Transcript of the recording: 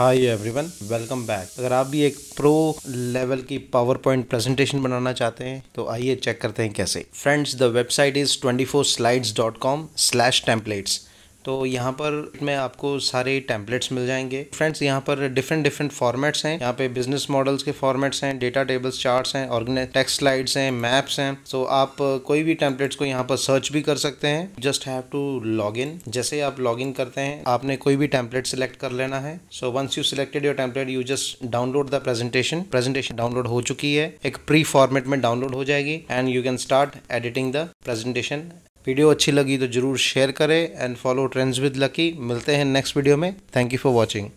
hi everyone welcome back अगर आप भी एक प्रो लेवल की पावर पॉइंट प्रेजेंटेशन बनाना चाहते हैं तो आइए चेक करते हैं कैसे friends the website is twenty four slides dot com slash templates तो यहाँ पर मैं आपको सारे टैंपलेट्स मिल जाएंगे फ्रेंड्स यहाँ पर डिफरेंट डिफरेंट फॉर्मेट्स हैं यहाँ पे बिजनेस मॉडल्स के फॉर्मेट्स हैं डेटा टेबल्स चार्ट्स हैं ऑर्गेनाइज टेक्स स्लाइड्स हैं मैप्स हैं सो आप कोई भी टैंपलेट्स को यहाँ पर सर्च भी कर सकते हैं just have to log in जैसे आप लॉग इन करते हैं आपने कोई भी टैंपलेट सिलेक्ट कर लेना है so once you selected your template you just download the presentation presentation download हो चुकी है एक प्री फॉर्मेट में डाउनलोड हो जाएगी and you can start editing the presentation video अच्छी लगी तो ज़रूर शेयर करें and follow trends with Lucky मिलते हैं नेक्स्ट वीडियो में थैंक यू फॉर वॉचिंग